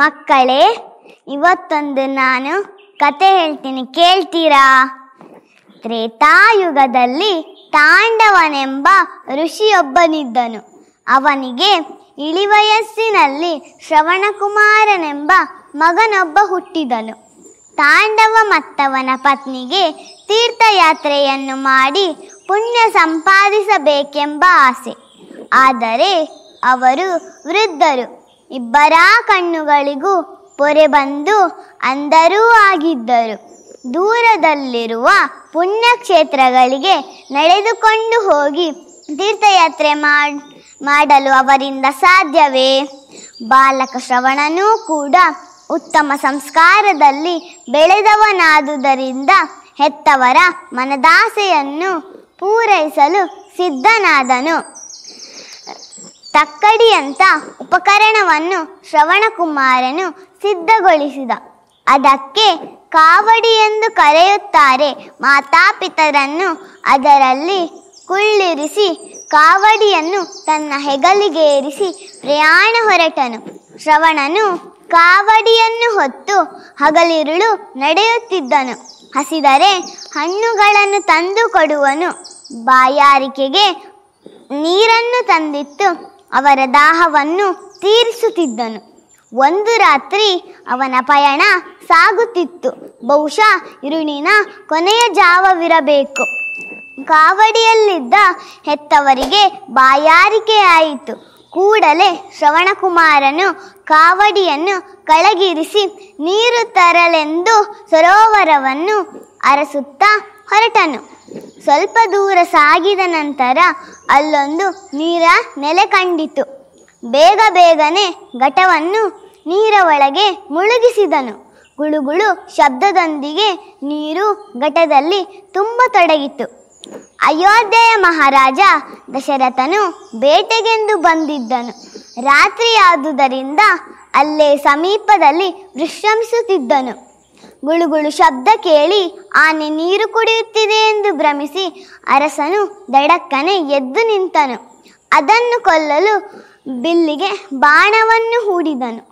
ಮಕ್ಕಳೇ ಇವತ್ತೊಂದು ನಾನು ಕತೆ ಹೇಳ್ತೀನಿ ಕೇಳ್ತೀರಾ ತ್ರೇತಾಯುಗದಲ್ಲಿ ತಾಂಡವನೆಂಬ ಋಷಿಯೊಬ್ಬನಿದ್ದನು ಅವನಿಗೆ ಇಳಿವಯಸ್ಸಿನಲ್ಲಿ ಶ್ರವಣಕುಮಾರನೆಂಬ ಮಗನೊಬ್ಬ ಹುಟ್ಟಿದನು ತಾಂಡವ ಮತ್ತವನ ಪತ್ನಿಗೆ ತೀರ್ಥಯಾತ್ರೆಯನ್ನು ಮಾಡಿ ಪುಣ್ಯ ಸಂಪಾದಿಸಬೇಕೆಂಬ ಆಸೆ ಆದರೆ ಅವರು ವೃದ್ಧರು ಇಬ್ಬರ ಕಣ್ಣುಗಳಿಗೂ ಪೊರೆ ಬಂದು ಅಂದರೂ ಆಗಿದ್ದರು ದೂರದಲ್ಲಿರುವ ಪುಣ್ಯಕ್ಷೇತ್ರಗಳಿಗೆ ನಡೆದುಕೊಂಡು ಹೋಗಿ ತೀರ್ಥಯಾತ್ರೆ ಮಾಡಲು ಅವರಿಂದ ಸಾಧ್ಯವೇ ಬಾಲಕ ಶ್ರವಣನೂ ಕೂಡ ಉತ್ತಮ ಸಂಸ್ಕಾರದಲ್ಲಿ ಬೆಳೆದವನಾದುದರಿಂದ ಹೆತ್ತವರ ಮನದಾಸೆಯನ್ನು ಪೂರೈಸಲು ಸಿದ್ಧನಾದನು ತಕ್ಕಡಿಯಂಥ ಉಪಕರಣವನ್ನು ಶ್ರವಣಕುಮಾರನು ಸಿದ್ಧಗೊಳಿಸಿದ ಅದಕ್ಕೆ ಕಾವಡಿ ಎಂದು ಕರೆಯುತ್ತಾರೆ ಮಾತಾಪಿತರನ್ನು ಅದರಲ್ಲಿ ಕುಳ್ಳಿರಿಸಿ ಕಾವಡಿಯನ್ನು ತನ್ನ ಹೆಗಲಿಗೇರಿಸಿ ಪ್ರಯಾಣ ಹೊರಟನು ಶ್ರವಣನು ಕಾವಡಿಯನ್ನು ಹೊತ್ತು ಹಗಲಿರುಳು ನಡೆಯುತ್ತಿದ್ದನು ಹಸಿದರೆ ಹಣ್ಣುಗಳನ್ನು ತಂದು ಕೊಡುವನು ಬಾಯಾರಿಕೆಗೆ ನೀರನ್ನು ತಂದಿತ್ತು ಅವರ ದಾಹವನ್ನು ತೀರಿಸುತ್ತಿದ್ದನು ಒಂದು ರಾತ್ರಿ ಅವನ ಪಯಣ ಸಾಗುತ್ತಿತ್ತು ಬಹುಶಃ ಇರುಣಿನ ಕೊನೆಯ ಜಾವವಿರಬೇಕು ಕಾವಡಿಯಲ್ಲಿದ್ದ ಹೆತ್ತವರಿಗೆ ಬಾಯಾರಿಕೆಯಾಯಿತು ಕೂಡಲೇ ಶ್ರವಣಕುಮಾರನು ಕಾವಡಿಯನ್ನು ಕಳಗಿರಿಸಿ ನೀರು ತರಲೆಂದು ಸರೋವರವನ್ನು ಅರಸುತ್ತಾ ಹೊರಟನು ಸ್ವಲ್ಪ ದೂರ ಸಾಗಿದ ನಂತರ ಅಲ್ಲೊಂದು ನೀರ ನೆಲೆ ಕಂಡಿತು ಬೇಗ ಬೇಗನೆ ಘಟವನ್ನು ನೀರ ಒಳಗೆ ಮುಳುಗಿಸಿದನು ಗುಳುಗುಳು ಶಬ್ದದೊಂದಿಗೆ ನೀರು ಘಟದಲ್ಲಿ ತುಂಬ ತೊಡಗಿತು ಅಯೋಧ್ಯೆಯ ಮಹಾರಾಜ ದಶರಥನು ಬೇಟೆಗೆಂದು ಬಂದಿದ್ದನು ರಾತ್ರಿಯಾದುದರಿಂದ ಅಲ್ಲೇ ಸಮೀಪದಲ್ಲಿ ವಿಶ್ರಮಿಸುತ್ತಿದ್ದನು ಗುಳುಗುಳು ಶಬ್ದ ಕೇಳಿ ಆನೆ ನೀರು ಕುಡಿಯುತ್ತಿದೆ ಎಂದು ಭ್ರಮಿಸಿ ಅರಸನು ದಡಕ್ಕನೆ ಎದ್ದು ನಿಂತನು ಅದನ್ನು ಕೊಲ್ಲಲು ಬಿಲ್ಲಿಗೆ ಬಾಣವನ್ನು ಹೂಡಿದನು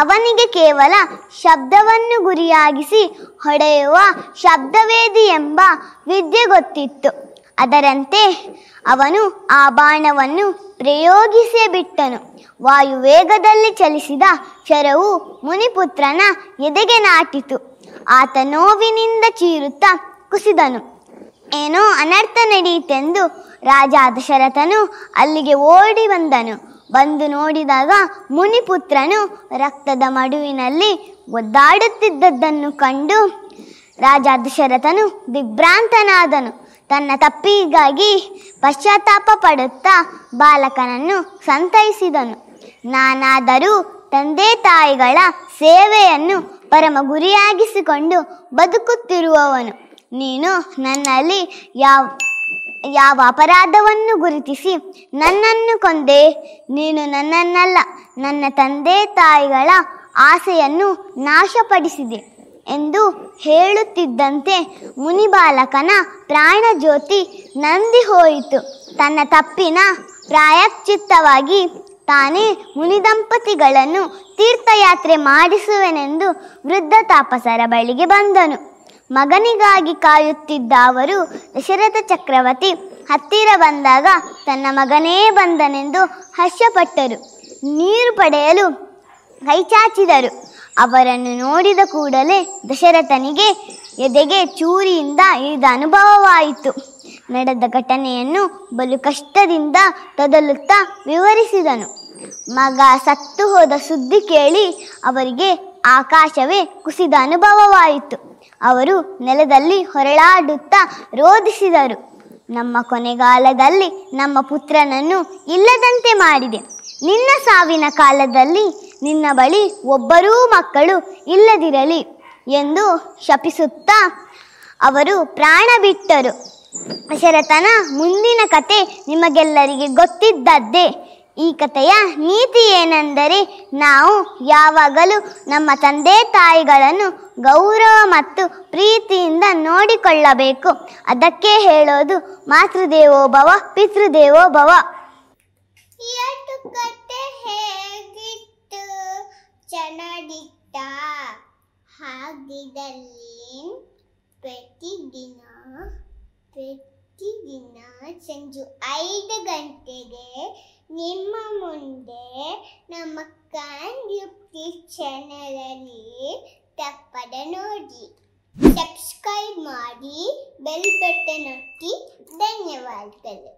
ಅವನಿಗೆ ಕೇವಲ ಶಬ್ದವನ್ನು ಗುರಿಯಾಗಿಸಿ ಹೊಡೆಯುವ ಶಬ್ದವೇದಿ ಎಂಬ ವಿದ್ಯೆ ಗೊತ್ತಿತ್ತು ಅದರಂತೆ ಅವನು ಆ ಬಾಣವನ್ನು ಪ್ರಯೋಗಿಸೇ ಬಿಟ್ಟನು ವಾಯುವೇಗದಲ್ಲಿ ಚಲಿಸಿದ ಚರವು ಮುನಿಪುತ್ರನ ಎದೆಗೆ ನಾಟಿತು ಆತ ನೋವಿನಿಂದ ಚೀರುತ್ತಾ ಕುಸಿದನು ಏನೋ ಅನರ್ಥ ನಡೆಯಿತೆಂದು ರಾಜ ದಶರಥನು ಅಲ್ಲಿಗೆ ಓಡಿ ಬಂದನು ಬಂದು ನೋಡಿದಾಗ ಮುನಿಪುತ್ರನು ರಕ್ತದ ಮಡುವಿನಲ್ಲಿ ಒದ್ದಾಡುತ್ತಿದ್ದದ್ದನ್ನು ಕಂಡು ರಾಜ ದಶರಥನು ದಿಗ್ಭ್ರಾಂತನಾದನು ತನ್ನ ತಪ್ಪಿಗಾಗಿ ಪಶ್ಚಾತ್ತಾಪ ಪಡುತ್ತಾ ಬಾಲಕನನ್ನು ಸಂತೈಸಿದನು ನಾನಾದರೂ ತಂದೆ ತಾಯಿಗಳ ಸೇವೆಯನ್ನು ಪರಮ ಗುರಿಯಾಗಿಸಿಕೊಂಡು ಬದುಕುತ್ತಿರುವವನು ನೀನು ನನ್ನಲ್ಲಿ ಯಾವ ಯಾವ ಅಪರಾಧವನ್ನು ಗುರುತಿಸಿ ನನ್ನನ್ನು ಕೊಂದೆ ನೀನು ನನ್ನನ್ನಲ್ಲ ನನ್ನ ತಂದೆ ತಾಯಿಗಳ ಆಸೆಯನ್ನು ನಾಶಪಡಿಸಿದೆ ಎಂದು ಹೇಳುತ್ತಿದ್ದಂತೆ ಮುನಿಬಾಲಕನ ಪ್ರಾಣಜ್ಯೋತಿ ನಂದಿ ಹೋಯಿತು ತನ್ನ ತಪ್ಪಿನ ಪ್ರಾಯಚಿತ್ತವಾಗಿ ತಾನೇ ಮುನಿದಂಪತಿಗಳನ್ನು ತೀರ್ಥಯಾತ್ರೆ ಮಾಡಿಸುವೆನೆಂದು ವೃದ್ಧ ತಾಪಸರ ಬಳಿಗೆ ಬಂದನು ಮಗನಿಗಾಗಿ ಕಾಯುತ್ತಿದ್ದ ಅವರು ದಶರಥ ಚಕ್ರವರ್ತಿ ಹತ್ತಿರ ಬಂದಾಗ ತನ್ನ ಮಗನೇ ಬಂದನೆಂದು ಹರ್ಷಪಟ್ಟರು ನೀರು ಪಡೆಯಲು ಕೈಚಾಚಿದರು ಅವರನ್ನು ನೋಡಿದ ಕೂಡಲೇ ದಶರಥನಿಗೆ ಎದೆಗೆ ಚೂರಿಯಿಂದ ಇಳಿದ ಅನುಭವವಾಯಿತು ನಡೆದ ಘಟನೆಯನ್ನು ಬಲು ಕಷ್ಟದಿಂದ ತದಲುತ್ತಾ ವಿವರಿಸಿದನು ಮಗ ಸತ್ತು ಹೋದ ಸುದ್ದಿ ಕೇಳಿ ಅವರಿಗೆ ಆಕಾಶವೇ ಕುಸಿದ ಅನುಭವವಾಯಿತು ಅವರು ನೆಲದಲ್ಲಿ ಹೊರಳಾಡುತ್ತಾ ರೋಧಿಸಿದರು ನಮ್ಮ ಕೊನೆಗಾಲದಲ್ಲಿ ನಮ್ಮ ಪುತ್ರನನ್ನು ಇಲ್ಲದಂತೆ ಮಾಡಿದೆ ನಿನ್ನ ಸಾವಿನ ಕಾಲದಲ್ಲಿ ನಿನ್ನ ಬಳಿ ಒಬ್ಬರೂ ಮಕ್ಕಳು ಇಲ್ಲದಿರಲಿ ಎಂದು ಶಪಿಸುತ್ತಾ ಅವರು ಪ್ರಾಣ ಬಿಟ್ಟರು ಶರತನ ಮುಂದಿನ ಕತೆ ನಿಮಗೆಲ್ಲರಿಗೆ ಗೊತ್ತಿದ್ದದ್ದೇ ಈ ಕಥೆಯ ನೀತಿ ಏನೆಂದರೆ ನಾವು ಯಾವಾಗಲೂ ನಮ್ಮ ತಂದೆ ತಾಯಿಗಳನ್ನು ಗೌರವ ಮತ್ತು ಪ್ರೀತಿಯಿಂದ ನೋಡಿಕೊಳ್ಳಬೇಕು ಅದಕ್ಕೆ ಹೇಳೋದು ಮಾತೃದೇವೋಭವ ಪಿತೃದೇವೋಭವ ಪಿತೃದೇವೋ ಕತೆ ಹಾಗಿದ್ದಲ್ಲಿ ಪ್ರತಿದಿನ ಪ್ರತಿದಿನ ಸಂಜು ಐದು ಗಂಟೆಗೆ ನಿಮ್ಮ ಮುಂದೆ ನಮ್ಮ ಕಾಂದ್ಯುಪ್ತಿ ಚಾನಲಲ್ಲಿ ತಪ್ಪದ ನೋಡಿ ಸಬ್ಸ್ಕ್ರೈಬ್ ಮಾಡಿ ಬೆಲ್ ಬಟನ್ ಹಾಕಿ ಧನ್ಯವಾದಗಳು